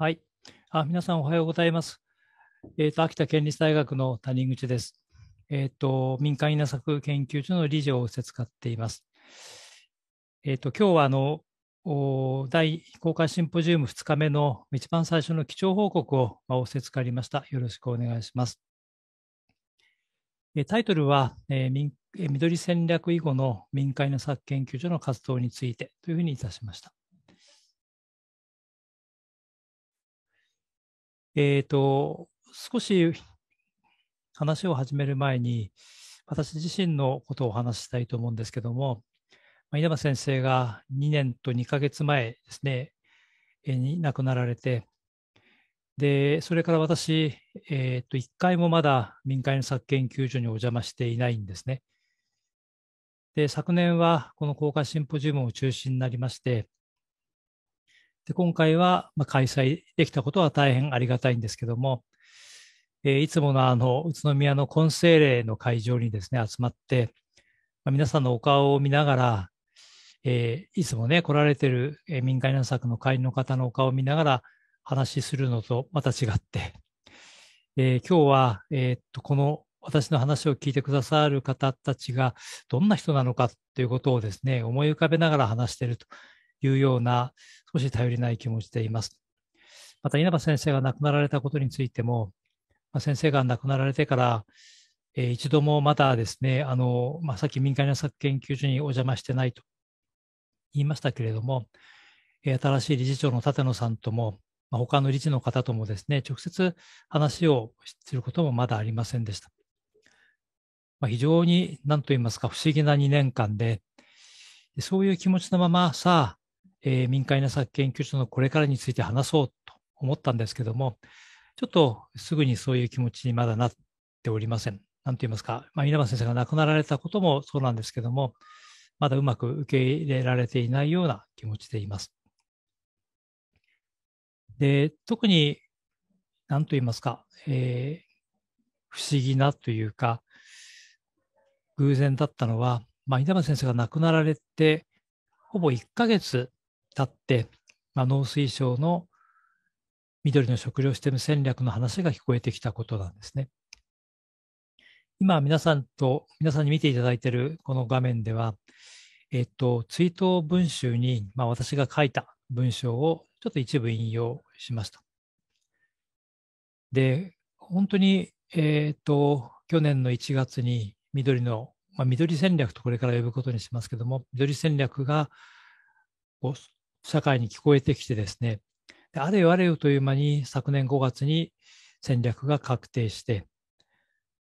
はい。あ、皆さんおはようございます。えっ、ー、と、秋田県立大学の谷口です。えっ、ー、と、民間稲作研究所の理事を仰せつかっています。えっ、ー、と、今日はあの、第公開シンポジウム2日目の一番最初の基調報告をま仰せつかりました。よろしくお願いします。えタイトルは、えー、緑戦略以後の民間稲作研究所の活動についてというふうにいたしました。えっ、ー、と、少し話を始める前に、私自身のことをお話したいと思うんですけども、稲葉先生が2年と2ヶ月前ですね、に亡くなられて、で、それから私、えっ、ー、と、1回もまだ民間の作研究所にお邪魔していないんですね。で、昨年はこの公開シンポジウムを中心になりまして、で今回は、ま開催できたことは大変ありがたいんですけども、えー、いつものあの宇都宮の根性礼の会場にですね、集まって、まあ、皆さんのお顔を見ながら、えー、いつもね、来られてる、えー、民間連作の会員の方のお顔を見ながら話するのとまた違って、えー、今日は、えっと、この私の話を聞いてくださる方たちがどんな人なのかということをですね、思い浮かべながら話しているというような少し頼りない気持ちでいます。また稲葉先生が亡くなられたことについても、まあ、先生が亡くなられてから、えー、一度もまだですね、あの、まあ、さっき民間の作研究所にお邪魔してないと言いましたけれども、えー、新しい理事長の立野さんとも、まあ、他の理事の方ともですね、直接話をすることもまだありませんでした。まあ、非常に何と言いますか不思議な2年間で、そういう気持ちのまま、さあ、えー、民間稲作研究所のこれからについて話そうと思ったんですけども、ちょっとすぐにそういう気持ちにまだなっておりません。なんと言いますか、まあ、稲葉先生が亡くなられたこともそうなんですけども、まだうまく受け入れられていないような気持ちでいます。で、特に、なんと言いますか、えー、不思議なというか、偶然だったのは、まあ、稲葉先生が亡くなられて、ほぼ1ヶ月立って、まあ、農水省の緑の食料システム戦略の話が聞こえてきたことなんですね。今皆さんと皆さんに見ていただいているこの画面では、えっと、追悼文集に、まあ、私が書いた文章をちょっと一部引用しました。で、本当に、えー、っと、去年の1月に緑の、まあ、緑戦略とこれから呼ぶことにしますけども、緑戦略が社会に聞こえてきてですね、あれよあれよという間に昨年5月に戦略が確定して、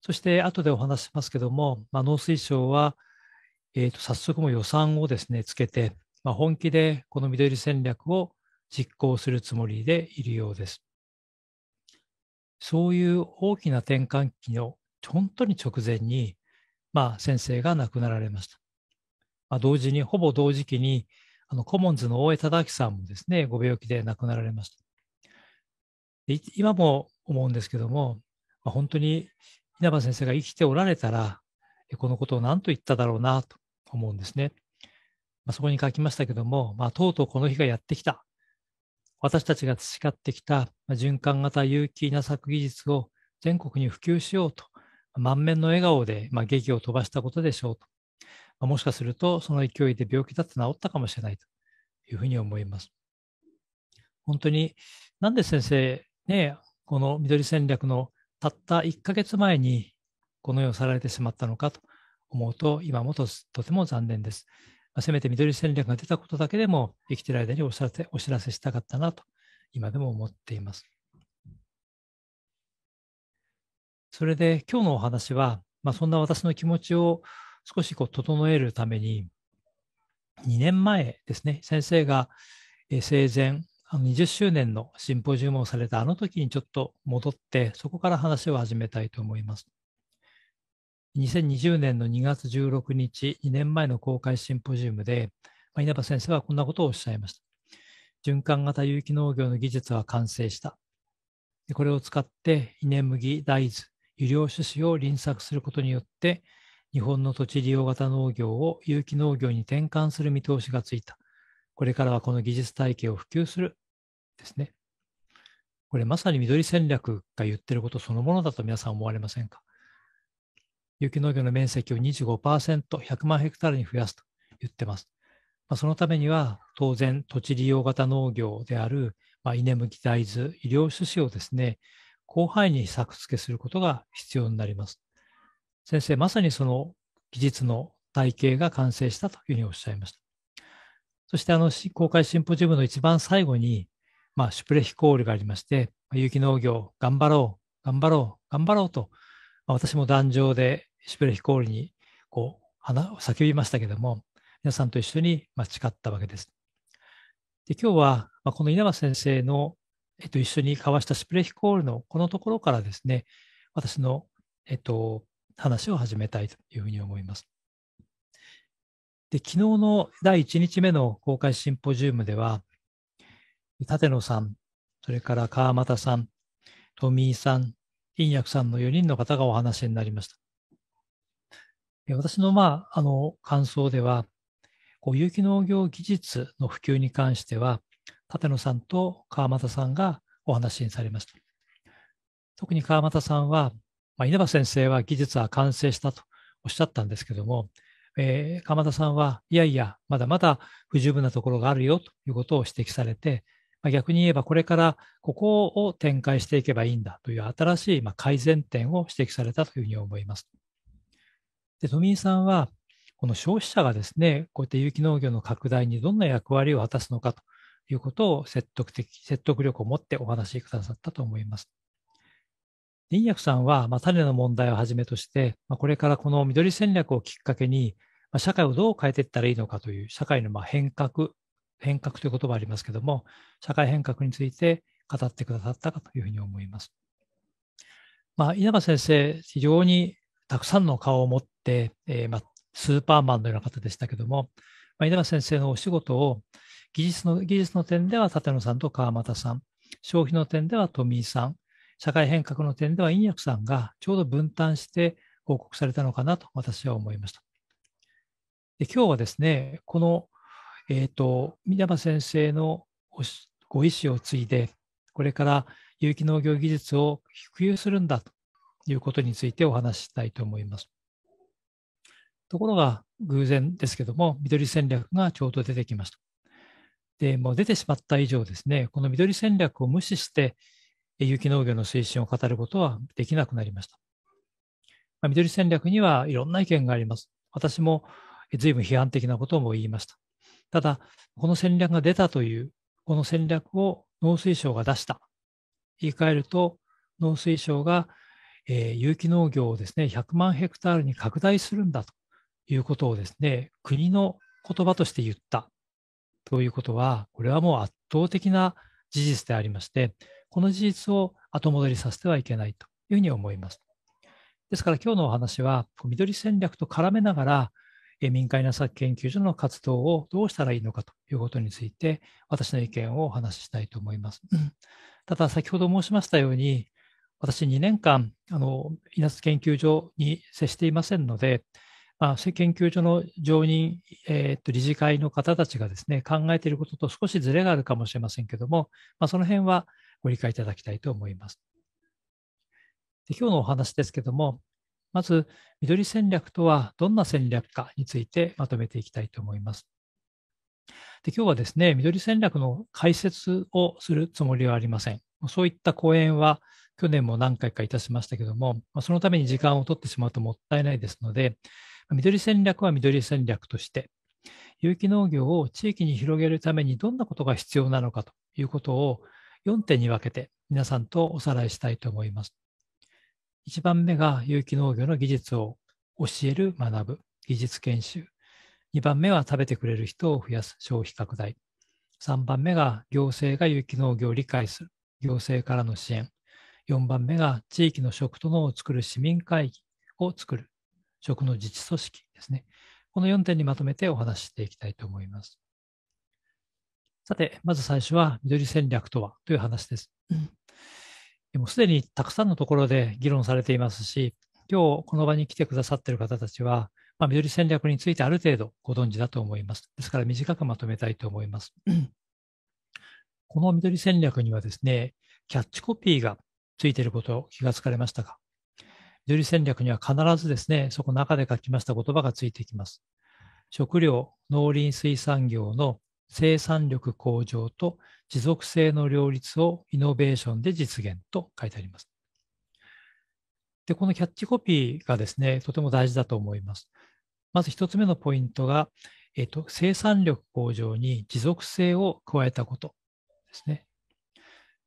そして後でお話しますけども、まあ、農水省は、えー、と早速も予算をですね、つけて、まあ、本気でこの緑戦略を実行するつもりでいるようです。そういう大きな転換期の本当に直前に、まあ、先生が亡くなられました。まあ、同時に、ほぼ同時期にあのコモンズの大江忠明さんもですね、ご病気で亡くなられました。今も思うんですけども、まあ、本当に稲葉先生が生きておられたら、このことを何と言っただろうなと思うんですね。まあ、そこに書きましたけども、まあ、とうとうこの日がやってきた。私たちが培ってきた循環型有機稲作技術を全国に普及しようと、満面の笑顔で、まあ、劇を飛ばしたことでしょうと。もしかするとその勢いで病気だって治ったかもしれないというふうに思います。本当になんで先生ねこの緑戦略のたった1ヶ月前にこの世を去られてしまったのかと思うと今もとても残念です。せめて緑戦略が出たことだけでも生きてる間にお知らせお知らせしたかったなと今でも思っています。それで今日のお話は、まあ、そんな私の気持ちを少しこう整えるために、2年前ですね、先生が生前、20周年のシンポジウムをされたあの時にちょっと戻って、そこから話を始めたいと思います。2020年の2月16日、2年前の公開シンポジウムで、ま稲葉先生はこんなことをおっしゃいました。循環型有機農業の技術は完成した。これを使って稲麦、大豆、油量種子を輪作することによって、日本の土地利用型農業を有機農業に転換する見通しがついた。これからはこの技術体系を普及する。ですね。これまさに緑戦略が言ってることそのものだと皆さん思われませんか有機農業の面積を25%、100万ヘクタールに増やすと言ってます。まあ、そのためには当然土地利用型農業である、まあ、稲麦大豆、医療種子をですね、広範囲に作付けすることが必要になります。先生、まさにその技術の体系が完成したというふうにおっしゃいました。そしてあの公開シンポジウムの一番最後に、まあ、シュプレヒコールがありまして、有機農業、頑張ろう、頑張ろう、頑張ろうと、まあ、私も壇上でシュプレヒコールにこう花を叫びましたけども、皆さんと一緒に誓ったわけです。で今日は、まあ、この稲葉先生の、えっと、一緒に交わしたシュプレヒコールのこのところからですね、私の、えっと、話を始めたいというふうに思います。で、昨日の第1日目の公開シンポジウムでは、立野さん、それから川又さん、富井さん、陰薬さんの4人の方がお話になりました。私の、まあ、あの、感想では、こう有機農業技術の普及に関しては、立野さんと川又さんがお話にされました。特に川又さんは、まあ、稲葉先生は技術は完成したとおっしゃったんですけども、えー、鎌田さんはいやいや、まだまだ不十分なところがあるよということを指摘されて、まあ、逆に言えばこれからここを展開していけばいいんだという新しいま改善点を指摘されたというふうに思います。で富井さんはこの消費者がですね、こういった有機農業の拡大にどんな役割を果たすのかということを説得的、説得力を持ってお話しくださったと思います。林薬さんは、まあ、種の問題をはじめとして、まあ、これからこの緑戦略をきっかけに、まあ、社会をどう変えていったらいいのかという、社会のまあ変革、変革という言葉ありますけども、社会変革について語ってくださったかというふうに思います。まあ、稲葉先生、非常にたくさんの顔を持って、えー、まあスーパーマンのような方でしたけども、まあ、稲葉先生のお仕事を技術の技術の点では立野さんと川又さん、消費の点では富井さん、社会変革の点では陰薬さんがちょうど分担して報告されたのかなと私は思いました。で今日はですね、この、えーと、皆三山先生のご意思を継いで、これから有機農業技術を普及するんだということについてお話ししたいと思います。ところが偶然ですけども、緑戦略がちょうど出てきました。でもう出てしまった以上ですね、この緑戦略を無視して有機農業の推進を語ることはできなくなりました。まあ、緑戦略にはいろんな意見があります。私も随分批判的なことも言いました。ただ、この戦略が出たという、この戦略を農水省が出した。言い換えると、農水省が、えー、有機農業をですね、100万ヘクタールに拡大するんだということをですね、国の言葉として言ったということは、これはもう圧倒的な事実でありまして、この事実を後戻りさせてはいけないというふうに思います。ですから今日のお話は、緑戦略と絡めながら、民間稲作研究所の活動をどうしたらいいのかということについて、私の意見をお話ししたいと思います。ただ、先ほど申しましたように、私2年間、あの稲作研究所に接していませんので、まあ、研究所の常任、えー、っと理事会の方たちがですね、考えていることと少しずれがあるかもしれませんけども、まあ、その辺はご理解いただきたいと思います。で今日のお話ですけども、まず、緑戦略とはどんな戦略かについてまとめていきたいと思います。で今日はですね、緑戦略の解説をするつもりはありません。そういった講演は去年も何回かいたしましたけども、そのために時間を取ってしまうともったいないですので、緑戦略は緑戦略として、有機農業を地域に広げるためにどんなことが必要なのかということを4点に分けて皆さんとおさらいしたいと思います。1番目が有機農業の技術を教える、学ぶ、技術研修。2番目は食べてくれる人を増やす、消費拡大。3番目が行政が有機農業を理解する、行政からの支援。4番目が地域の食と農を作る市民会議を作る、食の自治組織ですね。この4点にまとめてお話ししていきたいと思います。さて、まず最初は緑戦略とはという話です。もすでにたくさんのところで議論されていますし、今日この場に来てくださっている方たちは、まあ、緑戦略についてある程度ご存知だと思います。ですから短くまとめたいと思います。この緑戦略にはですね、キャッチコピーがついていることを気がつかれましたが、緑戦略には必ずですね、そこの中で書きました言葉がついてきます。食料、農林水産業の生産力向上と持続性の両立をイノベーションで実現と書いてあります。で、このキャッチコピーがですね、とても大事だと思います。まず1つ目のポイントが、えっと、生産力向上に持続性を加えたことですね。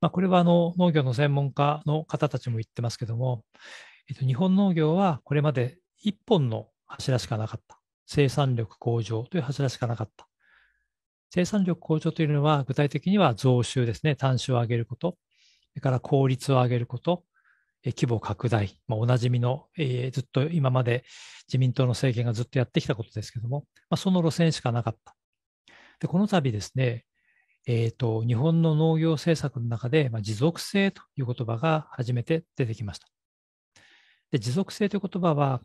まあ、これはあの農業の専門家の方たちも言ってますけども、えっと、日本農業はこれまで1本の柱しかなかった。生産力向上という柱しかなかった。生産力向上というのは、具体的には増収ですね、単種を上げること、それから効率を上げること、規模拡大、まあ、おなじみの、えー、ずっと今まで自民党の政権がずっとやってきたことですけども、まあ、その路線しかなかった。でこの度ですね、えーと、日本の農業政策の中で、まあ、持続性という言葉が初めて出てきました。で持続性という言葉は、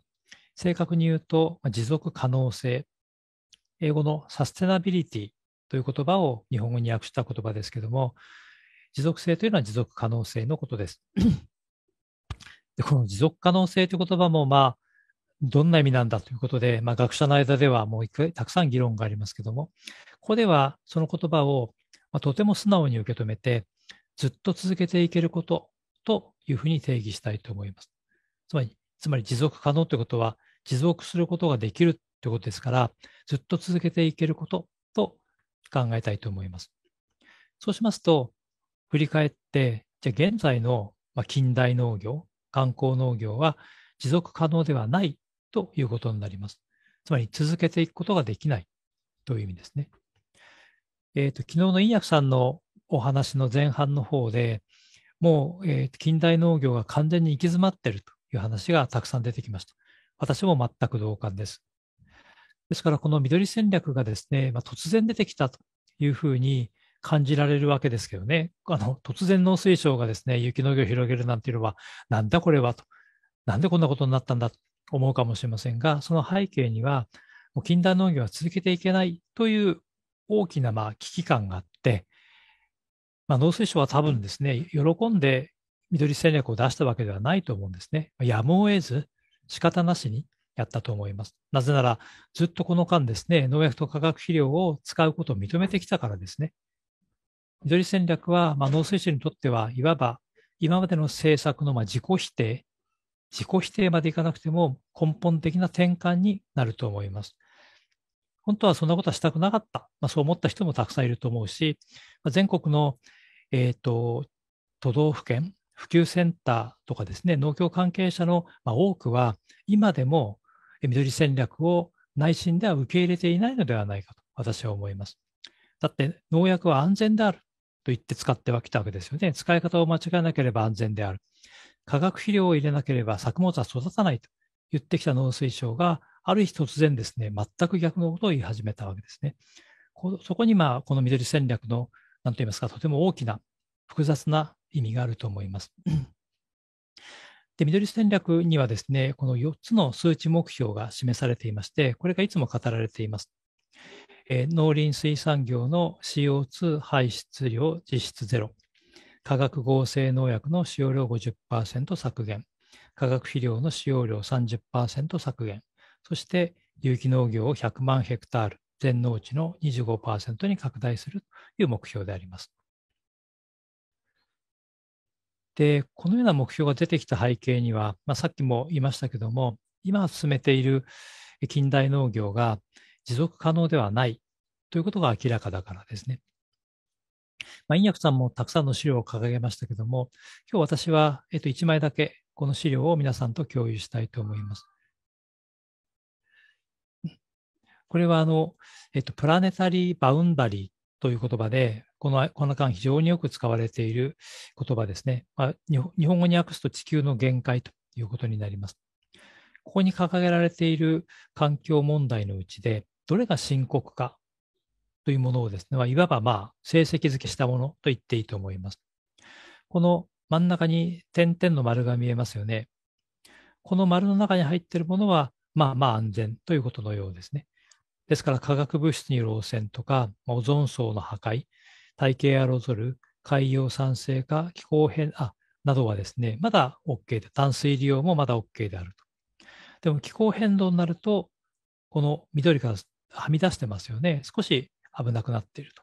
正確に言うと、まあ、持続可能性、英語のサステナビリティという言葉を日本語に訳した言葉ですけども、持続性というのは持続可能性のことです。でこの持続可能性という言葉も、まあ、どんな意味なんだということで、まあ、学者の間ではもうたくさん議論がありますけども、ここではその言葉を、まあ、とても素直に受け止めて、ずっと続けていけることというふうに定義したいと思います。つまり、つまり持続可能ということは、持続することができるということですから、ずっと続けていけること考えたいと思います。そうしますと、振り返って、じゃあ現在の近代農業、観光農業は持続可能ではないということになります。つまり続けていくことができないという意味ですね。えっ、ー、と、昨日のインヤクさんのお話の前半の方でもう、えー、近代農業が完全に行き詰まっているという話がたくさん出てきました。私も全く同感です。ですから、この緑戦略がですね、まあ、突然出てきたというふうに感じられるわけですけどね、あの突然農水省がですね、雪の上を広げるなんていうのは、なんだこれはと、なんでこんなことになったんだと思うかもしれませんが、その背景には、近代農業は続けていけないという大きなまあ危機感があって、まあ、農水省は多分ですね、喜んで緑戦略を出したわけではないと思うんですね。やむを得ず、仕方なしにやったと思います。なぜなら、ずっとこの間ですね、農薬と化学肥料を使うことを認めてきたからですね。緑戦略は、まあ、農水省にとっては、いわば今までの政策のまあ自己否定、自己否定までいかなくても根本的な転換になると思います。本当はそんなことはしたくなかった。まあ、そう思った人もたくさんいると思うし、まあ、全国の、えーと、都道府県、普及センターとかですね、農協関係者の、まあ、多くは、今でも緑戦略を内心では受け入れていないのではないかと私は思います。だって農薬は安全であると言って使ってはきたわけですよね。使い方を間違えなければ安全である。化学肥料を入れなければ作物は育たないと言ってきた農水省がある日突然ですね、全く逆のことを言い始めたわけですね。そこにまあこの緑戦略の何と言いますか、とても大きな複雑な意味があると思います。で、ミドリス戦略にはですね、この4つの数値目標が示されていまして、これがいつも語られています。え農林水産業の CO2 排出量実質ゼロ、化学合成農薬の使用量50%削減、化学肥料の使用量30%削減、そして有機農業を100万ヘクタール、全農地の25%に拡大するという目標であります。で、このような目標が出てきた背景には、まあ、さっきも言いましたけども、今進めている近代農業が持続可能ではないということが明らかだからですね。まあ、インヤクさんもたくさんの資料を掲げましたけども、今日私は、えっと、1枚だけこの資料を皆さんと共有したいと思います。これはあの、えっと、プラネタリー・バウンダリーという言葉で、このこの間非常によく使われている言葉ですね。まあ、日本語に訳すと地球の限界ということになります。ここに掲げられている環境問題のうちで、どれが深刻かというものをですね、まあ、いわばまあ成績付けしたものと言っていいと思います。この真ん中に点々の丸が見えますよね。この丸の中に入っているものは、まあまあ安全ということのようですね。ですから化学物質による汚染とか、オゾン層の破壊、体系アロゾル、海洋酸性化、気候変、あ、などはですね、まだ OK で、淡水利用もまだ OK であると。でも気候変動になると、この緑からはみ出してますよね。少し危なくなっていると。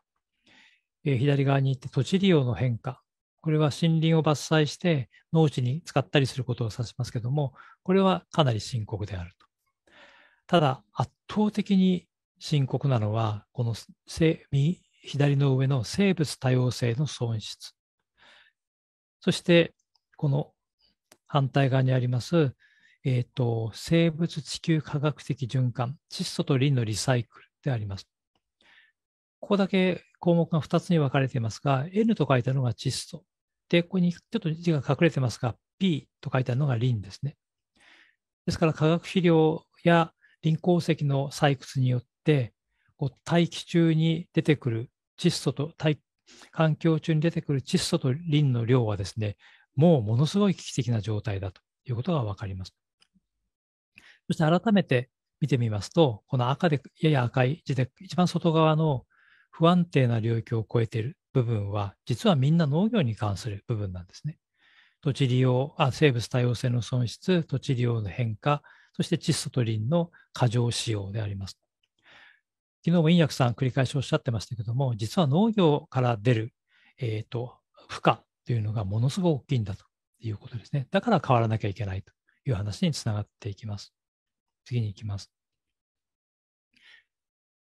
えー、左側に行って土地利用の変化。これは森林を伐採して農地に使ったりすることを指しますけども、これはかなり深刻であると。ただ、圧倒的に深刻なのは、この左の上の生物多様性の損失。そして、この反対側にあります、えーと、生物地球科学的循環、窒素とリンのリサイクルであります。ここだけ項目が2つに分かれていますが、N と書いたのが窒素。で、ここにちょっと字が隠れてますが、P と書いたのがリンですね。ですから、化学肥料やリン鉱石の採掘によっ、こう大気中に出てくる窒素と大、環境中に出てくる窒素とリンの量はですね、もうものすごい危機的な状態だということがわかります。そして改めて見てみますと、この赤で、やや赤い字で、一番外側の不安定な領域を超えている部分は、実はみんな農業に関する部分なんですね。土地利用あ、生物多様性の損失、土地利用の変化、そして窒素とリンの過剰使用であります。昨日も陰薬さん繰り返しおっしゃってましたけども、実は農業から出る、えーと、負荷というのがものすごく大きいんだということですね。だから変わらなきゃいけないという話につながっていきます。次に行きます。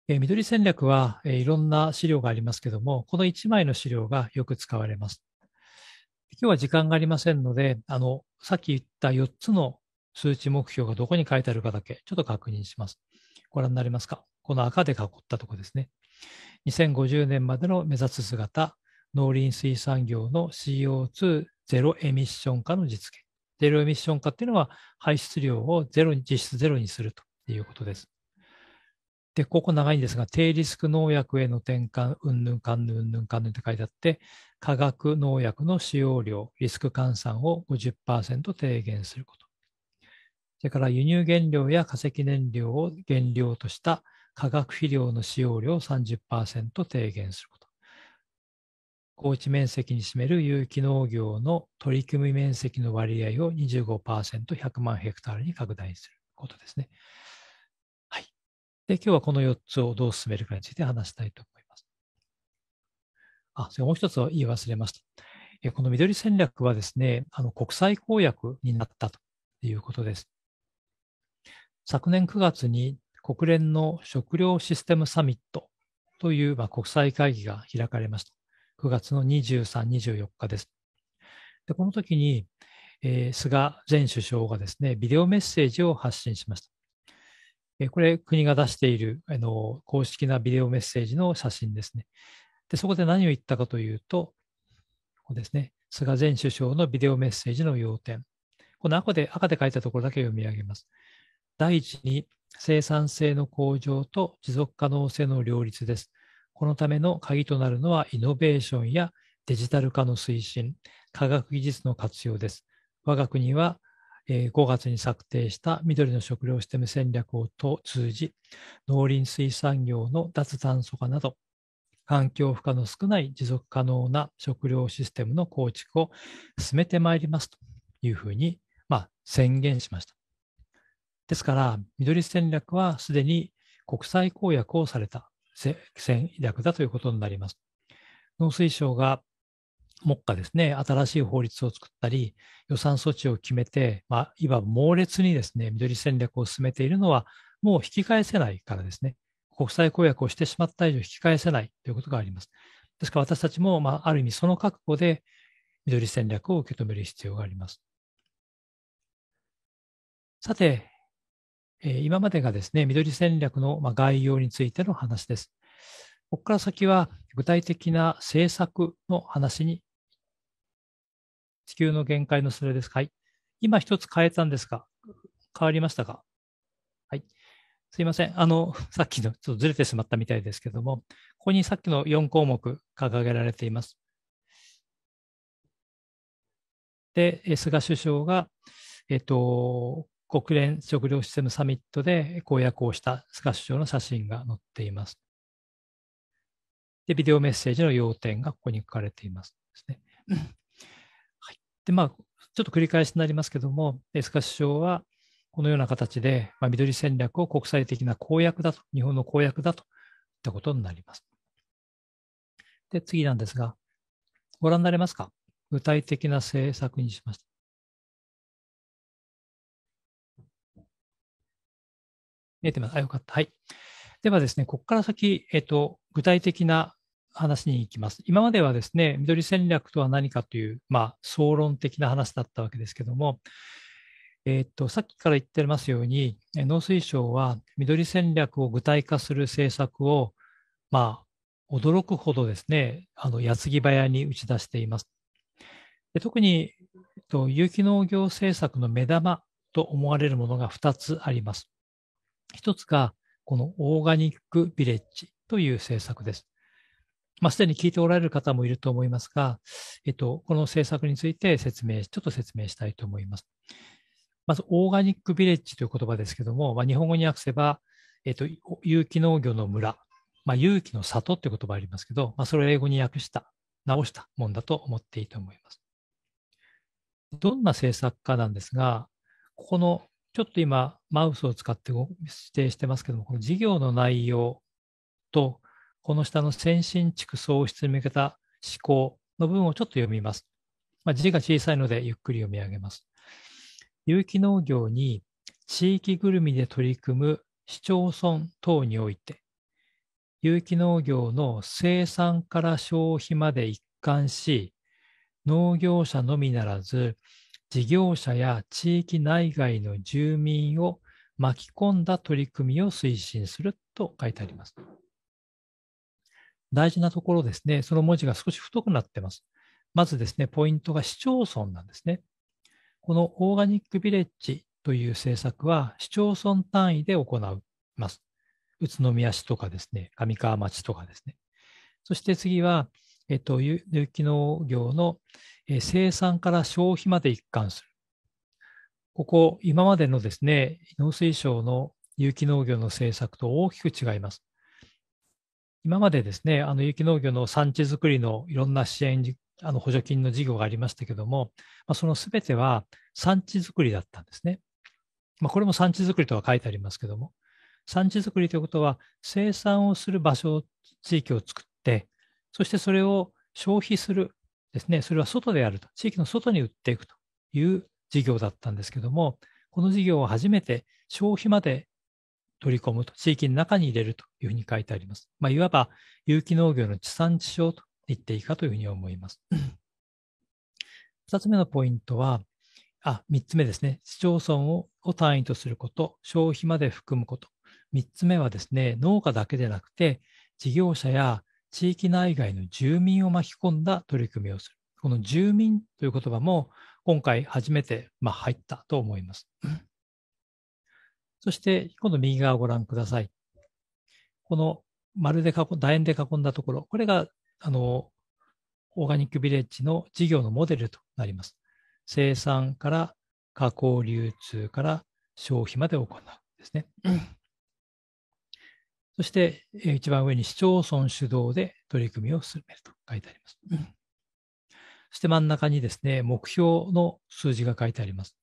えー、緑戦略は、えー、いろんな資料がありますけども、この1枚の資料がよく使われます。今日は時間がありませんので、あの、さっき言った4つの数値目標がどこに書いてあるかだけ、ちょっと確認します。ご覧になりますかこの赤で囲ったとこですね。2050年までの目指す姿、農林水産業の CO2 ゼロエミッション化の実現。ゼロエミッション化っていうのは排出量をゼロに、実質ゼロにするということです。で、ここ長いんですが、低リスク農薬への転換、うんぬんかんぬん、んぬんかんぬんって書いてあって、化学農薬の使用量、リスク換算を50%低減すること。それから輸入原料や化石燃料を原料とした化学肥料の使用量を30%低減すること。高地面積に占める有機農業の取り組み面積の割合を 25%100 万ヘクタールに拡大することですね。はい。で、今日はこの4つをどう進めるかについて話したいと思います。あ、それもう一つは言い忘れました。この緑戦略はですね、あの国際公約になったということです。昨年9月に国連の食料システムサミットという、まあ、国際会議が開かれました。9月の23、24日です。でこの時に、えー、菅前首相がですね、ビデオメッセージを発信しました。えー、これ、国が出しているあの公式なビデオメッセージの写真ですね。でそこで何を言ったかというと、ここですね、菅前首相のビデオメッセージの要点。この赤で赤で書いたところだけ読み上げます。第一に、生産性の向上と持続可能性の両立です。このための鍵となるのはイノベーションやデジタル化の推進、科学技術の活用です。我が国は5月に策定した緑の食料システム戦略を通じ、農林水産業の脱炭素化など、環境負荷の少ない持続可能な食料システムの構築を進めてまいりますというふうに、まあ、宣言しました。ですから、緑戦略はすでに国際公約をされた戦略だということになります。農水省が目下ですね、新しい法律を作ったり、予算措置を決めて、まあ、いわば猛烈にですね、緑戦略を進めているのは、もう引き返せないからですね、国際公約をしてしまった以上引き返せないということがあります。ですから私たちも、まあ、ある意味その覚悟で、緑戦略を受け止める必要があります。さて、え今までがですね、緑戦略の概要についての話です。ここから先は具体的な政策の話に、地球の限界のそれです。はい。今一つ変えたんですか変わりましたかはい。すいません。あの、さっきのちょっとずれてしまったみたいですけども、ここにさっきの4項目掲げられています。で、菅首相が、えっと、国連食料システムサミットで公約をした菅首相の写真が載っています。で、ビデオメッセージの要点がここに書かれていますですね。はい、で、まあ、ちょっと繰り返しになりますけども、菅首相はこのような形で、まあ、緑戦略を国際的な公約だと、日本の公約だといったことになります。で、次なんですが、ご覧になれますか具体的な政策にしました。えてます。あ、よかった。はい。ではですね、ここから先、えっ、と、具体的な話に行きます。今まではですね、緑戦略とは何かという、まあ、総論的な話だったわけですけども、えっ、と、さっきから言ってますように、農水省は緑戦略を具体化する政策を、まあ、驚くほどですね、あの、矢継ぎ早に打ち出しています。で特に、えっと、有機農業政策の目玉と思われるものが2つあります。一つが、このオーガニックビレッジという政策です。まあ、すでに聞いておられる方もいると思いますが、えっと、この政策について説明、ちょっと説明したいと思います。まず、オーガニックビレッジという言葉ですけども、まあ、日本語に訳せば、えっと、有機農業の村、まあ、有機の里って言葉ありますけど、まあ、それを英語に訳した、直したもんだと思っていいと思います。どんな政策かなんですが、ここのちょっと今、マウスを使って指定してますけども、この事業の内容と、この下の先進地区創出に向けた思考の部分をちょっと読みます。まあ、字が小さいのでゆっくり読み上げます。有機農業に地域ぐるみで取り組む市町村等において、有機農業の生産から消費まで一貫し、農業者のみならず、事業者や地域内外の住民を巻き込んだ取り組みを推進すると書いてあります。大事なところですね、その文字が少し太くなってます。まずですね、ポイントが市町村なんですね。このオーガニックビレッジという政策は市町村単位で行います。宇都宮市とかですね、上川町とかですね。そして次は、えっと、有機農業の生産から消費まで一貫する。ここ、今までのですね、農水省の有機農業の政策と大きく違います。今までですね、あの有機農業の産地づくりのいろんな支援、あの補助金の事業がありましたけども、まあ、そのすべては産地づくりだったんですね。まあ、これも産地づくりとは書いてありますけども、産地づくりということは生産をする場所、地域を作って、そしてそれを消費するですね、それは外であると、地域の外に売っていくという事業だったんですけども、この事業を初めて消費まで取り込むと、地域の中に入れるというふうに書いてあります。まあ、いわば有機農業の地産地消と言っていいかというふうに思います。2 つ目のポイントは、あ、3つ目ですね。市町村を単位とすること、消費まで含むこと。3つ目はですね、農家だけでなくて、事業者や地域内外の住民を巻き込んだ取り組みをする。この住民という言葉も今回初めてま入ったと思います。そして今度右側をご覧ください。この丸で囲楕円で囲んだところ、これがあのオーガニックビレッジの事業のモデルとなります。生産から加工流通から消費まで行うですね。そして、一番上に市町村主導で取り組みを進めると書いてあります。うん、そして真ん中にですね、目標の数字が書いてあります。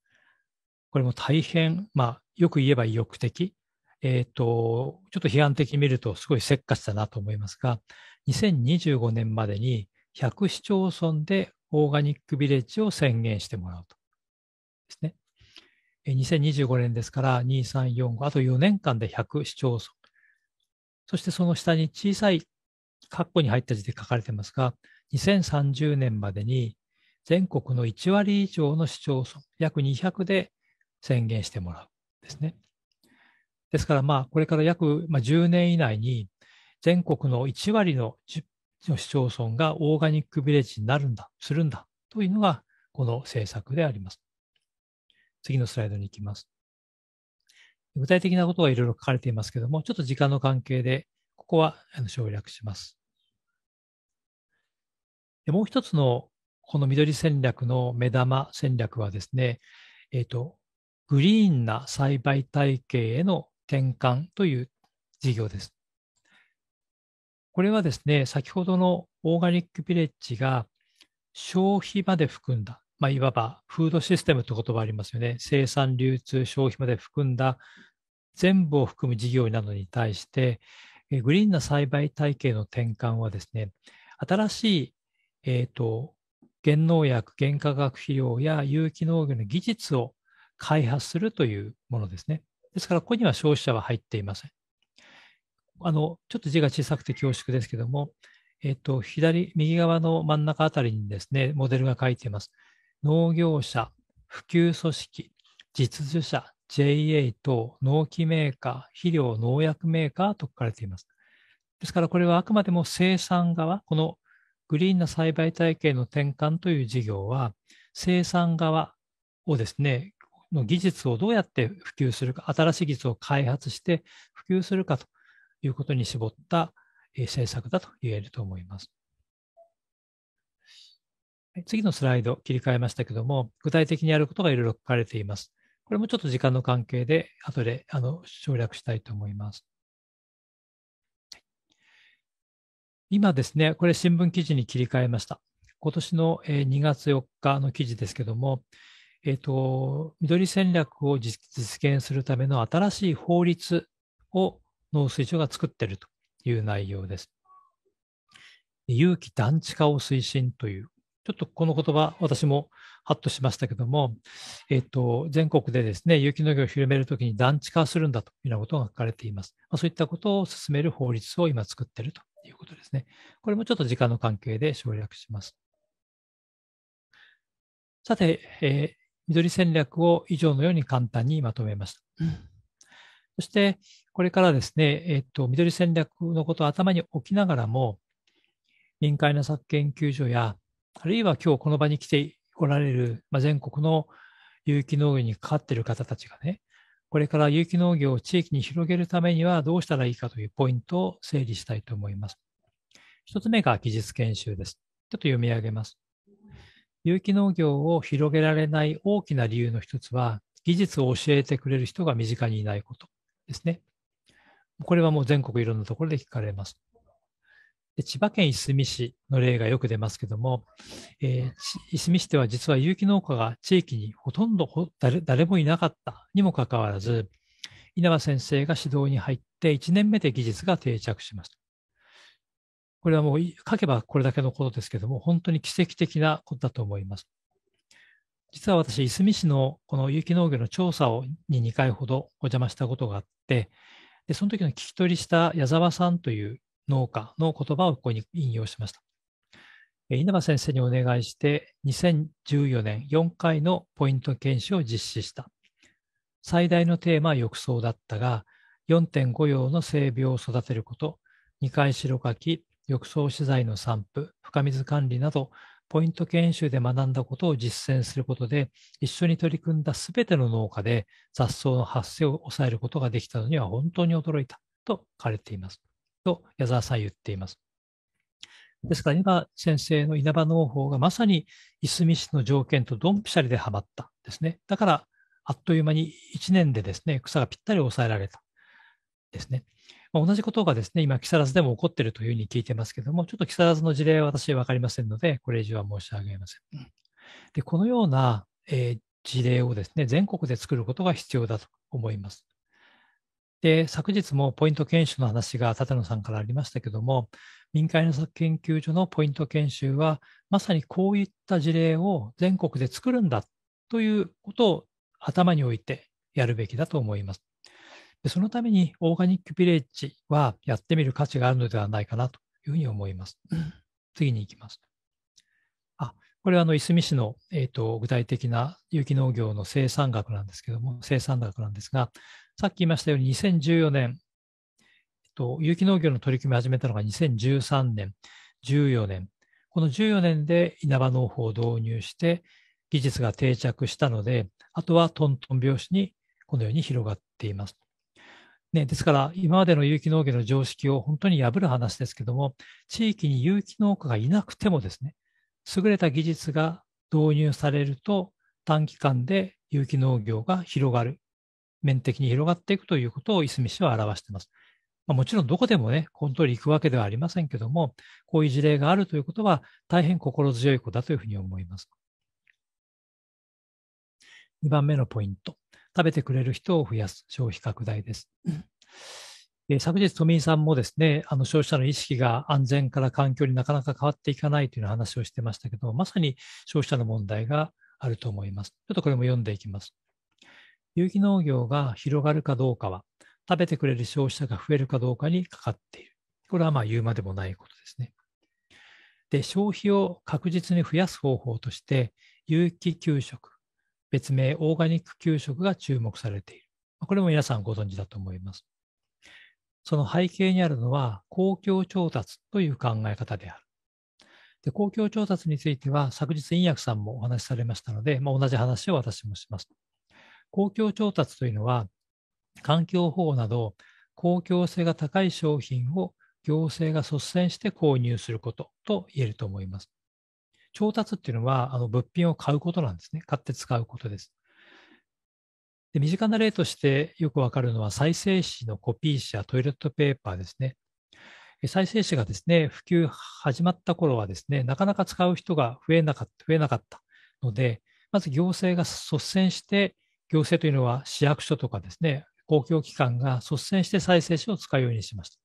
これも大変、まあ、よく言えば意欲的。えっ、ー、と、ちょっと批判的に見るとすごいせっかちだなと思いますが、2025年までに100市町村でオーガニックビレッジを宣言してもらうと。ですね。2025年ですから、2、3、4、5、あと4年間で100市町村そしてその下に小さい括弧に入った字で書かれてますが、2030年までに全国の1割以上の市町村、約200で宣言してもらうですね。ですから、まあ、これから約、10年以内に、全国の1割の市町村がオーガニックビレッジになるんだ、するんだ、というのが、この政策であります。次のスライドに行きます。具体的なことはいろいろ書かれていますけども、ちょっと時間の関係で、ここは省略します。でもう一つのこの緑戦略の目玉戦略はですね、えっ、ー、と、グリーンな栽培体系への転換という事業です。これはですね、先ほどのオーガニックビレッジが消費まで含んだ、まあ、いわばフードシステムという言葉ありますよね。生産、流通、消費まで含んだ全部を含む事業などに対して、グリーンな栽培体系の転換はですね、新しい、えーと、原農薬、原化学肥料や有機農業の技術を開発するというものですね。ですから、ここには消費者は入っていません。あのちょっと字が小さくて恐縮ですけども、えっ、ー、と、左、右側の真ん中あたりにですね、モデルが書いています。農業者、普及組織、実需者、JA と農機メーカー、肥料農薬メーカーと書かれています。ですからこれはあくまでも生産側、このグリーンな栽培体系の転換という事業は、生産側をですね、の技術をどうやって普及するか、新しい技術を開発して普及するかということに絞った政策だと言えると思います。次のスライド切り替えましたけども、具体的にやることがいろいろ書かれています。これもちょっと時間の関係で、後であの省略したいと思います。今ですね、これ新聞記事に切り替えました。今年の2月4日の記事ですけども、えっ、と、緑戦略を実現するための新しい法律を農水省が作っているという内容です。有機団地化を推進という、ちょっとこの言葉、私もハッとしましたけども、えっ、と、全国でですね、有機農業を広めるときに団地化するんだというようなことが書かれています。まあ、そういったことを進める法律を今作っているということですね。これもちょっと時間の関係で省略します。さて、えー、緑戦略を以上のように簡単にまとめました。そして、これからですね、えっ、ー、と、緑戦略のことを頭に置きながらも、臨海の作研究所や、あるいは今日この場に来て来られる、まあ、全国の有機農業に関わっている方たちがね、これから有機農業を地域に広げるためにはどうしたらいいかというポイントを整理したいと思います。一つ目が技術研修です。ちょっと読み上げます。有機農業を広げられない大きな理由の一つは、技術を教えてくれる人が身近にいないことですね。これはもう全国いろんなところで聞かれます。で千葉県いすみ市の例がよく出ますけども、えー、いすみ市では実は有機農家が地域にほとんど誰もいなかったにもかかわらず、稲葉先生が指導に入って1年目で技術が定着しました。これはもう書けばこれだけのことですけども、本当に奇跡的なことだと思います。実は私、いすみ市のこの有機農業の調査をに2回ほどお邪魔したことがあって、でその時の聞き取りした矢沢さんという農家の言葉をここに引用しました。稲葉先生にお願いして、2014年4回のポイント研修を実施した。最大のテーマは浴槽だったが、4.5用の性病を育てること、2回白書き、浴槽資材の散布、深水管理など、ポイント研修で学んだことを実践することで、一緒に取り組んだすべての農家で雑草の発生を抑えることができたのには本当に驚いたと書かれています。と矢沢さん言っています。ですから今先生の稲葉農法がまさにいすみ市の条件とドンピシャリではまったですね。だからあっという間に1年でですね、草がぴったり抑えられたですね。まあ、同じことがですね、今木更津でも起こっているというふうに聞いてますけども、ちょっと木更津の事例は私は分かりませんので、これ以上は申し上げません。で、このような、えー、事例をですね、全国で作ることが必要だと思います。で、昨日もポイント研修の話が立野さんからありましたけども、民間の研究所のポイント研修は、まさにこういった事例を全国で作るんだということを頭に置いてやるべきだと思います。でそのために、オーガニックビレッジはやってみる価値があるのではないかなというふうに思います。次に行きます。あこれはあのいすみ市の、えーと具体的な有機農業の生産額なんですけども、生産額なんですが、さっき言いましたように2014年、えっと、有機農業の取り組みを始めたのが2013年、14年。この14年で稲葉農法を導入して、技術が定着したので、あとはトントン拍子にこのように広がっています。ね、ですから、今までの有機農業の常識を本当に破る話ですけども、地域に有機農家がいなくてもですね、優れた技術が導入されると短期間で有機農業が広がる面的に広がっていくということをいすみ氏は表しています。まあ、もちろんどこでもね、本当に行くわけではありませんけども、こういう事例があるということは大変心強いことだというふうに思います。2番目のポイント。食べてくれる人を増やす消費拡大です。え昨日、都民さんもですね、あの消費者の意識が安全から環境になかなか変わっていかないという話をしてましたけど、まさに消費者の問題があると思います。ちょっとこれも読んでいきます。有機農業が広がるかどうかは、食べてくれる消費者が増えるかどうかにかかっている。これはまあ言うまでもないことですね。で、消費を確実に増やす方法として、有機給食、別名オーガニック給食が注目されている。これも皆さんご存知だと思います。その背景にあるのは、公共調達という考え方である。で公共調達については、昨日、陰薬さんもお話しされましたので、まあ、同じ話を私もします。公共調達というのは、環境保護など公共性が高い商品を行政が率先して購入することと言えると思います。調達っていうのは、あの物品を買うことなんですね。買って使うことです。で身近な例としてよくわかるのは、再生紙のコピー紙やトイレットペーパーですね。再生紙がですね、普及始まった頃はですね、なかなか使う人が増えなかった、増えなかったので、まず行政が率先して行政というのは市役所とかですね、公共機関が率先して再生紙を使うようにしました。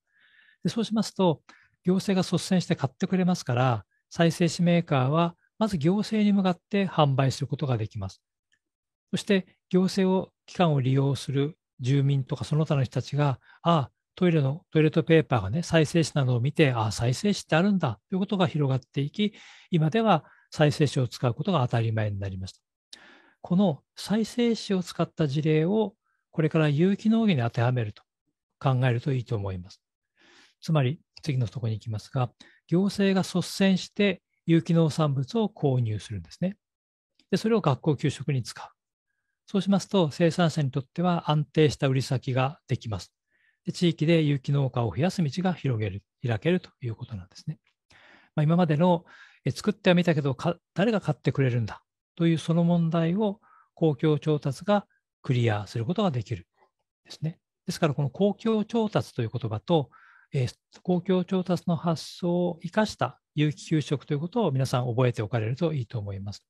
でそうしますと、行政が率先して買ってくれますから、再生紙メーカーはまず行政に向かって販売することができます。そして行政を、機関を利用する住民とかその他の人たちが、ああ、トイレの、トイレットペーパーがね、再生紙などを見て、ああ、再生紙ってあるんだということが広がっていき、今では再生紙を使うことが当たり前になりました。この再生紙を使った事例をこれから有機農業に当てはめると考えるといいと思います。つまり次のところに行きますが、行政が率先して有機農産物を購入するんですね。でそれを学校給食に使う。そうしますと生産者にとっては安定した売り先ができます。で地域で有機農家を増やす道が広げる、開けるということなんですね。まあ、今までの作ってはみたけど誰が買ってくれるんだというその問題を公共調達がクリアすることができるですね。ですから、この公共調達という言葉と、えー、公共調達の発想を生かした有機給食ということを皆さん覚えておかれるといいと思います。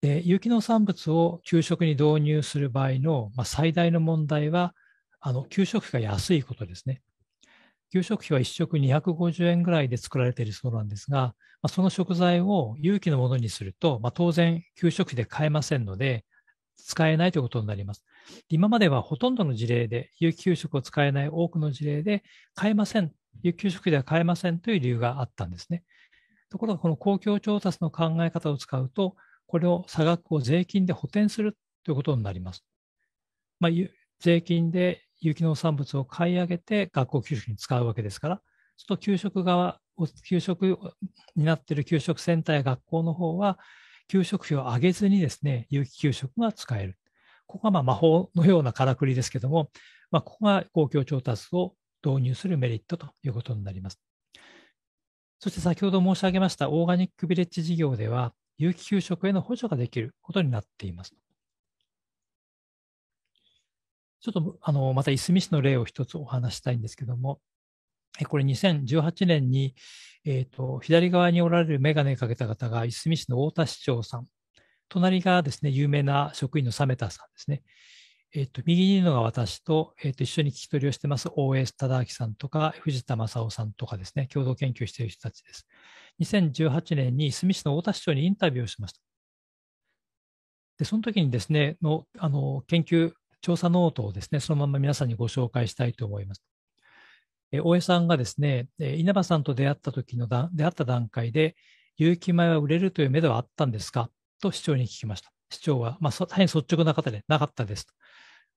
で有機農産物を給食に導入する場合の、まあ、最大の問題は、あの給食費が安いことですね。給食費は1食250円ぐらいで作られているそうなんですが、まあ、その食材を有機のものにすると、まあ、当然給食費で買えませんので、使えないということになります。今まではほとんどの事例で、有給食を使えない多くの事例で、買えません、有給食では買えませんという理由があったんですね。ところが、この公共調達の考え方を使うと、これを差額を税金で補填するということになります。まあ、税金で有機農産物を買い上げて学校給食に使うわけですから、ちょっと給食側、給食になっている給食センターや学校の方は、給食費を上げずにですね、有機給食が使える。ここがまあ魔法のようなからくりですけども、まあ、ここが公共調達を導入するメリットということになります。そして先ほど申し上げましたオーガニックビレッジ事業では、有機給食への補助ができることになっています。ちょっとあのまたいすみ市の例を一つお話したいんですけども、これ2018年に、えーと、左側におられる眼鏡かけた方がいすみ市の太田市長さん、隣がですね、有名な職員のサメタさんですね。えっ、ー、と、右にいるのが私と、えっ、ー、と、一緒に聞き取りをしてます、大江忠明さんとか、藤田正夫さんとかですね、共同研究している人たちです。2018年に、いすみ市の太田市長にインタビューをしました。で、その時にですね、の、あの、研究調査ノートをですね、そのまま皆さんにご紹介したいと思います。え大江さんがですね、稲葉さんと出会った時の段、出会った段階で、有機米は売れるという目ではあったんですかと市長に聞きました。市長は、まあ、大変率直な方で、なかったですと。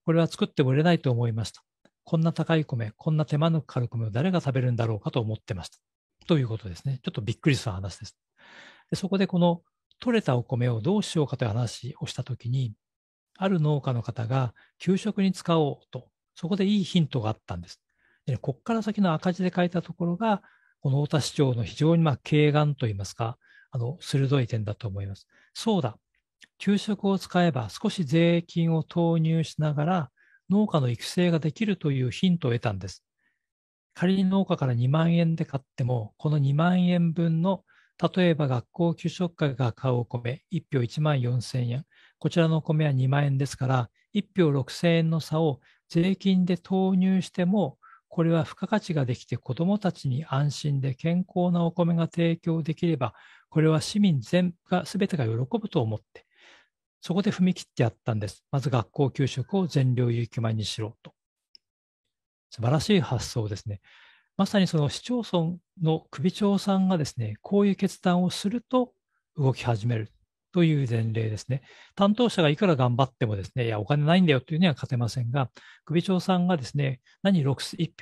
これは作っても売れないと思いました。こんな高い米、こんな手間のかかる米を誰が食べるんだろうかと思ってました。ということですね。ちょっとびっくりした話です。でそこでこの取れたお米をどうしようかという話をしたときに、ある農家の方が給食に使おうと、そこでいいヒントがあったんです。でここから先の赤字で書いたところが、この太田市長の非常にまあ軽眼といいますか、あの鋭い点だと思います。そうだ、給食を使えば少し税金を投入しながら農家の育成ができるというヒントを得たんです。仮に農家から2万円で買っても、この2万円分の例えば学校給食会が買うお米1票1万4000円、こちらのお米は2万円ですから、1票6000円の差を税金で投入しても、これは付加価値ができて子どもたちに安心で健康なお米が提供できれば、これは市民全が全てが喜ぶと思って、そこで踏み切ってやったんです。まず学校給食を全量有給米にしろと。素晴らしい発想ですね。まさにその市町村の首長さんがですね、こういう決断をすると動き始める。という前例ですね。担当者がいくら頑張ってもですね、いや、お金ないんだよというには勝てませんが、首長さんがですね、何、1票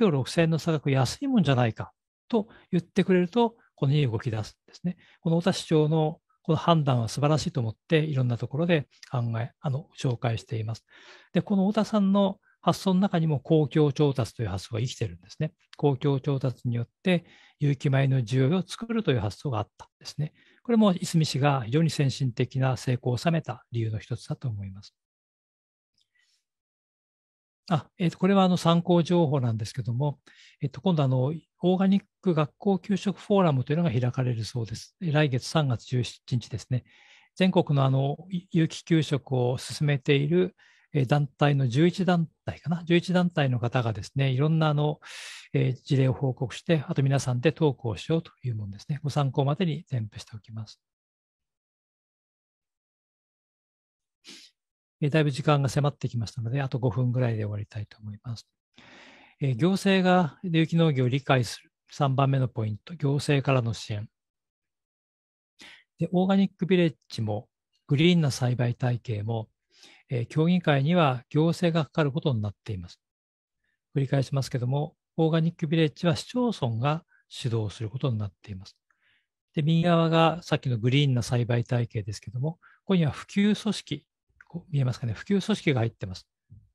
6000円の差額安いもんじゃないかと言ってくれると、この家動き出すんですね。この太田市長のこの判断は素晴らしいと思って、いろんなところで考え、あの、紹介しています。で、この太田さんの発想の中にも公共調達という発想が生きてるんですね。公共調達によって有機米の需要を作るという発想があったんですね。これもいすみ市が非常に先進的な成功を収めた理由の一つだと思います。あ、えっ、と、これはあの参考情報なんですけども、えっ、と、今度あの、オーガニック学校給食フォーラムというのが開かれるそうです。来月3月17日ですね。全国のあの、有機給食を進めている団体の11団体かな、11団体の方がですね、いろんなあの、え事例を報告して、あと皆さんでトークをしようというものですね。ご参考までに添付しておきます。えだいぶ時間が迫ってきましたので、あと5分ぐらいで終わりたいと思います。え行政が有機農業を理解する。3番目のポイント、行政からの支援。で、オーガニックビレッジも、グリーンな栽培体系も、え協議会には行政がかかることになっています。繰り返しますけども、オーガニックビレッジは市町村が主導することになっています。で、右側がさっきのグリーンな栽培体系ですけども、ここには普及組織、こう見えますかね、普及組織が入ってます。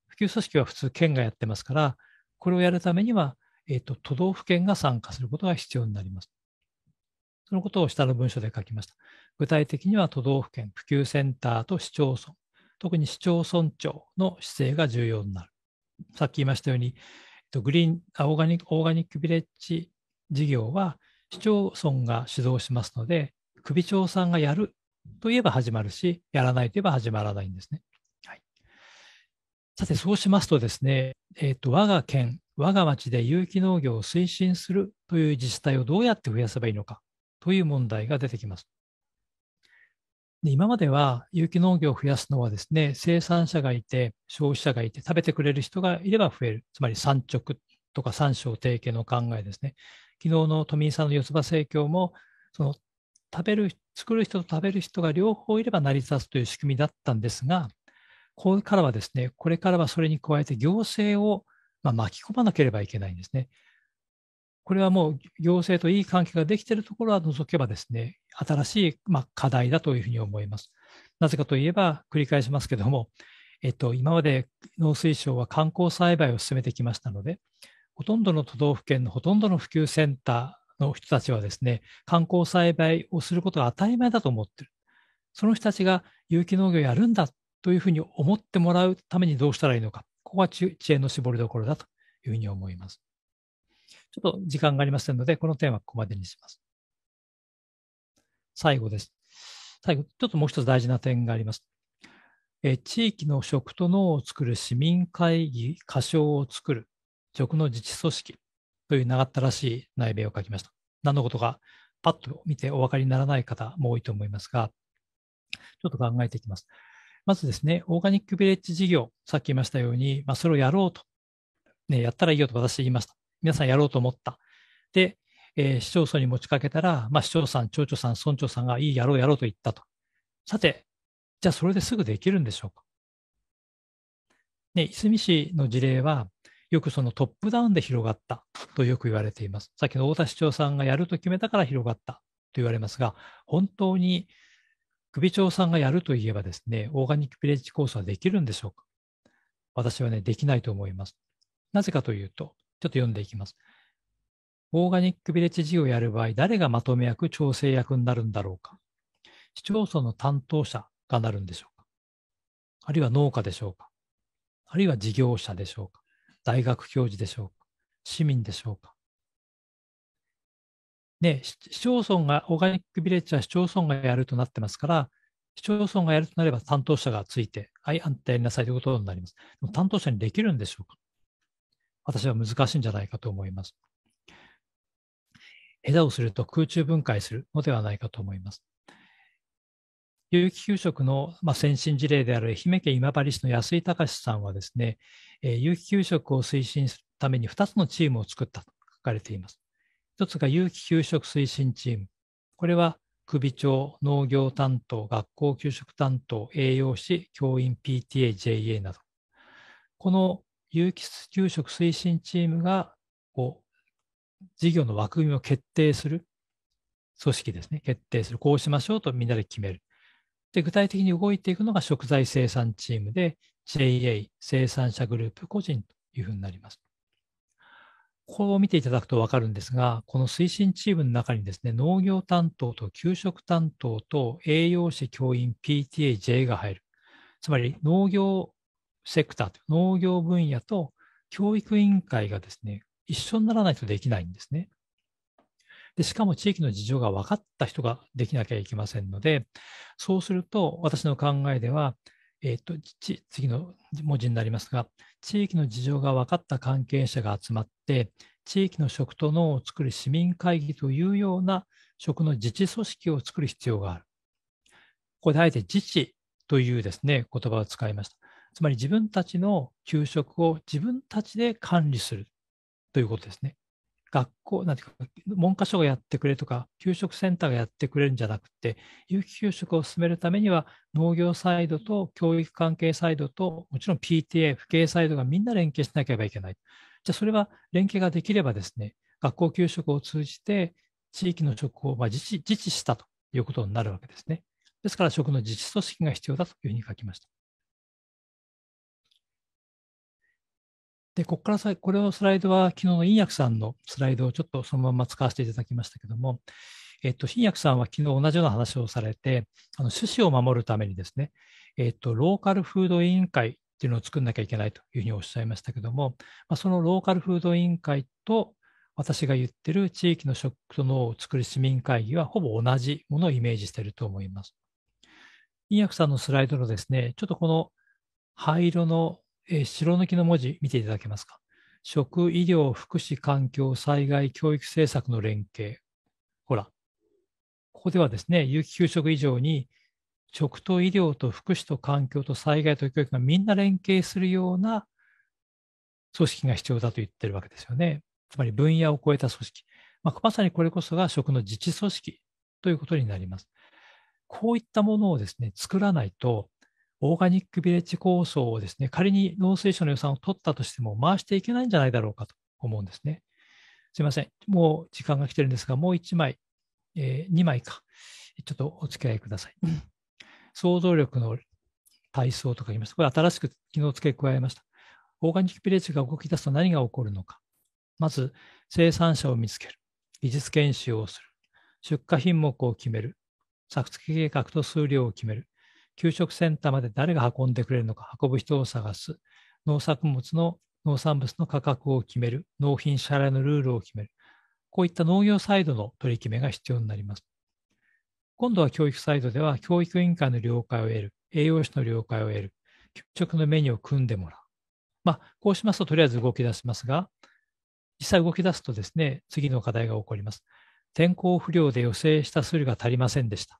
普及組織は普通県がやってますから、これをやるためには、えっ、ー、と、都道府県が参加することが必要になります。そのことを下の文書で書きました。具体的には都道府県、普及センターと市町村、特に市町村長の姿勢が重要になる。さっき言いましたように、グリーンオーガニック、オーガニックビレッジ事業は市町村が主導しますので、首長さんがやるといえば始まるし、やらないといえば始まらないんですね。はい、さて、そうしますとですね、えーと、我が県、我が町で有機農業を推進するという自治体をどうやって増やせばいいのかという問題が出てきます。で今までは有機農業を増やすのはですね、生産者がいて、消費者がいて、食べてくれる人がいれば増える。つまり産直とか産省提携の考えですね。昨日の富井さんの四つ葉生協も、その食べる、作る人と食べる人が両方いれば成り立つという仕組みだったんですが、これからはですね、これからはそれに加えて行政をま巻き込まなければいけないんですね。これはもう行政といい関係ができているところは除けばですね、新しい、まあ、課題だというふうに思います。なぜかといえば、繰り返しますけども、えっと、今まで農水省は観光栽培を進めてきましたので、ほとんどの都道府県のほとんどの普及センターの人たちはですね、観光栽培をすることが当たり前だと思ってる。その人たちが有機農業やるんだというふうに思ってもらうためにどうしたらいいのか、ここは知恵の絞りどころだというふうに思います。ちょっと時間がありませんので、この点はここまでにします。最後です。最後、ちょっともう一つ大事な点があります。え地域の食と農を作る市民会議、歌唱を作る、食の自治組織という長ったらしい内弁を書きました。何のことかパッと見てお分かりにならない方も多いと思いますが、ちょっと考えていきます。まずですね、オーガニックビレッジ事業、さっき言いましたように、まあ、それをやろうと、ね、やったらいいよと私言いました。皆さんやろうと思った。で、えー、市町村に持ちかけたら、まあ、市町さん、町長さん、村長さんがいいやろうやろうと言ったと。さて、じゃあそれですぐできるんでしょうか。ね、いすみ市の事例は、よくそのトップダウンで広がったとよく言われています。さっきの太田市長さんがやると決めたから広がったと言われますが、本当に首長さんがやるといえばですね、オーガニックビレッジ構想はできるんでしょうか私はね、できないと思います。なぜかというと、ちょっと読んでいきます。オーガニックビレッジ事業をやる場合、誰がまとめ役、調整役になるんだろうか市町村の担当者がなるんでしょうかあるいは農家でしょうかあるいは事業者でしょうか大学教授でしょうか市民でしょうかね、市町村が、オーガニックビレッジは市町村がやるとなってますから、市町村がやるとなれば担当者がついて、はい、あんたやりなさいということになります。でも担当者にできるんでしょうか私は難しいんじゃないかと思います。下手をすると空中分解するのではないかと思います。有機給食の、ま先進事例である愛媛県今治市の安井隆さんはですね、え有機給食を推進するために2つのチームを作ったと書かれています。1つが有機給食推進チーム。これは首長、農業担当、学校給食担当、栄養士、教員、PTA、JA など。この有機給食推進チームがこう事業の枠組みを決定する組織ですね決定するこうしましょうとみんなで決めるで具体的に動いていくのが食材生産チームで JA 生産者グループ個人というふうになりますここを見ていただくと分かるんですが、この推進チームの中にですね、農業担当と給食担当と栄養士、教員、PTA、j が入る。つまり農業セクター、農業分野と教育委員会がですね、一緒にならないとできないんですね。で、しかも地域の事情が分かった人ができなきゃいけませんので、そうすると私の考えでは、えっと、次の文字になりますが、地域の事情が分かった関係者が集まって、地域の食と農を作る市民会議というような食の自治組織を作る必要がある。ここであえて自治というですね、言葉を使いました。つまり自分たちの給食を自分たちで管理するということですね。学校、なんていうか、文科省がやってくれとか、給食センターがやってくれるんじゃなくて、有機給食を進めるためには、農業サイドと教育関係サイドと、もちろん PTA、府警サイドがみんな連携しなければいけない。じゃあ、それは連携ができればですね、学校給食を通じて、地域の食をまあ自治自治したということになるわけですね。ですから、食の自治組織が必要だというふうに書きました。で、ここからさ、これをスライドは昨日の陰薬さんのスライドをちょっとそのまま使わせていただきましたけども、えっと、新薬さんは昨日同じような話をされて、あの趣旨を守るためにですね、えっと、ローカルフード委員会っていうのを作んなきゃいけないというふうにおっしゃいましたけども、まあ、そのローカルフード委員会と私が言ってる地域の食と脳を作る市民会議はほぼ同じものをイメージしていると思います。インクさんのスライドのですね、ちょっとこの灰色のえー、白抜きの文字見ていただけますか。食、医療、福祉、環境、災害、教育政策の連携。ほら。ここではですね、有機給食以上に、食と医療と福祉と環境と災害と教育がみんな連携するような組織が必要だと言ってるわけですよね。つまり分野を超えた組織。まあ、まさにこれこそが食の自治組織ということになります。こういったものをですね、作らないと、オーガニックビレッジ構想をですね、仮に農水省の予算を取ったとしても回していけないんじゃないだろうかと思うんですね。すいません。もう時間が来てるんですが、もう1枚、えー、2枚か。ちょっとお付き合いください。想像力の体操と書きました。これ新しく昨日付け加えました。オーガニックビレッジが動き出すと何が起こるのか。まず、生産者を見つける。技術研修をする。出荷品目を決める。作付計画と数量を決める。給食センターまで誰が運んでくれるのか運ぶ人を探す農作物の農産物の価格を決める納品支払いのルールを決めるこういった農業サイドの取り決めが必要になります今度は教育サイドでは教育委員会の了解を得る栄養士の了解を得る給食のメニューを組んでもらうまあこうしますととりあえず動き出しますが実際動き出すとですね次の課題が起こります天候不良で予定した数量が足りませんでした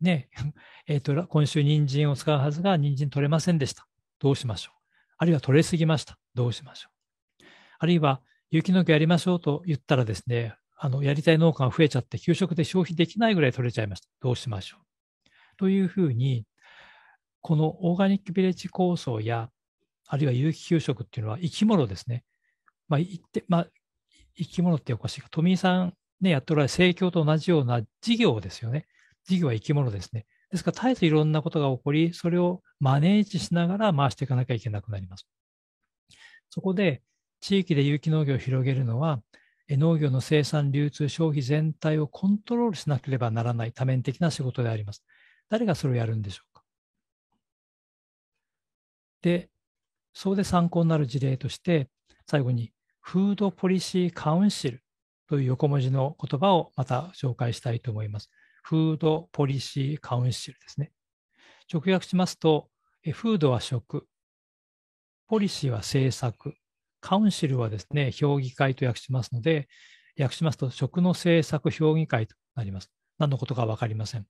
ね、えっ、ー、と、今週人参を使うはずが人参取れませんでした。どうしましょう。あるいは取れすぎました。どうしましょう。あるいは、雪の農やりましょうと言ったらですね、あの、やりたい農家が増えちゃって、給食で消費できないぐらい取れちゃいました。どうしましょう。というふうに、このオーガニックビレッジ構想や、あるいは有機給食っていうのは生き物ですね。まあ、言って、まあ、生き物っておかしいか。富井さんね、やっておられる生協と同じような事業ですよね。事業は生き物ですね。ですから絶えずいろんなことが起こり、それをマネージしながら回していかなきゃいけなくなります。そこで地域で有機農業を広げるのは、農業の生産、流通、消費全体をコントロールしなければならない多面的な仕事であります。誰がそれをやるんでしょうかで、そこで参考になる事例として、最後に、フードポリシーカウンシルという横文字の言葉をまた紹介したいと思います。フードポリシーカウンシルですね。直訳しますと、フードは食、ポリシーは政策、カウンシルはですね、評議会と訳しますので、訳しますと、食の政策評議会となります。何のことか分かりません。ちょ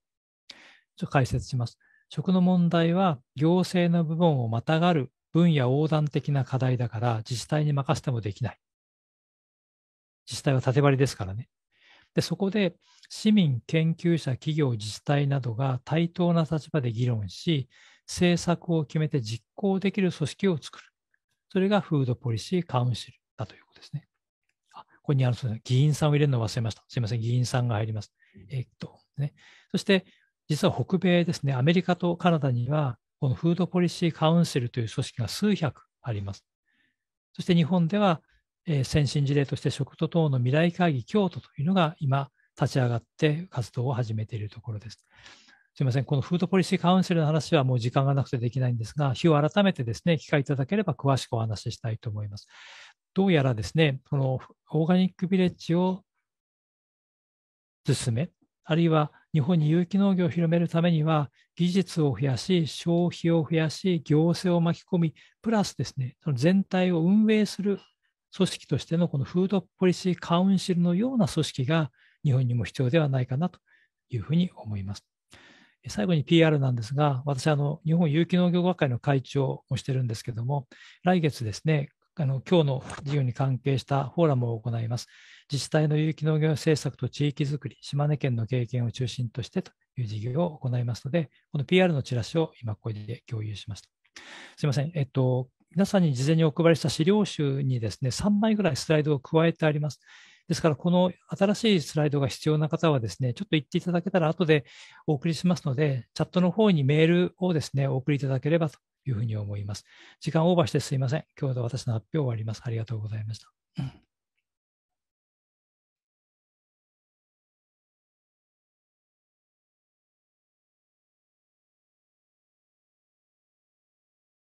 っと解説します。食の問題は行政の部門をまたがる分野横断的な課題だから自治体に任せてもできない。自治体は縦張りですからね。でそこで市民、研究者、企業、自治体などが対等な立場で議論し、政策を決めて実行できる組織を作る。それがフードポリシーカウンシルだということですね。あ、ここにあるそうです。議員さんを入れるの忘れました。すいません。議員さんが入ります。えー、っと、ね。そして、実は北米ですね、アメリカとカナダには、このフードポリシーカウンシルという組織が数百あります。そして日本では、えー、先進事例として食と等の未来会議京都というのが今立ち上がって活動を始めているところです。すみません、このフードポリシーカウンセルの話はもう時間がなくてできないんですが、日を改めてですね、機会いただければ詳しくお話ししたいと思います。どうやらですね、このオーガニックビレッジを進め、あるいは日本に有機農業を広めるためには、技術を増やし、消費を増やし、行政を巻き込み、プラスですね、その全体を運営する組織としてのこのフードポリシーカウンシルのような組織が日本にも必要ではないかなというふうに思います。最後に PR なんですが、私、あの、日本有機農業学会の会長をしてるんですけども、来月ですね、あの、今日の事業に関係したフォーラムを行います。自治体の有機農業政策と地域づくり、島根県の経験を中心としてという事業を行いますので、この PR のチラシを今、これで共有しました。すみません。えっと、皆さんに事前にお配りした資料集にですね、3枚ぐらいスライドを加えてあります。ですから、この新しいスライドが必要な方はですね、ちょっと言っていただけたら後でお送りしますので、チャットの方にメールをですね、お送りいただければというふうに思います。時間オーバーしてすいません。今日は私の発表を終わります。ありがとうございました。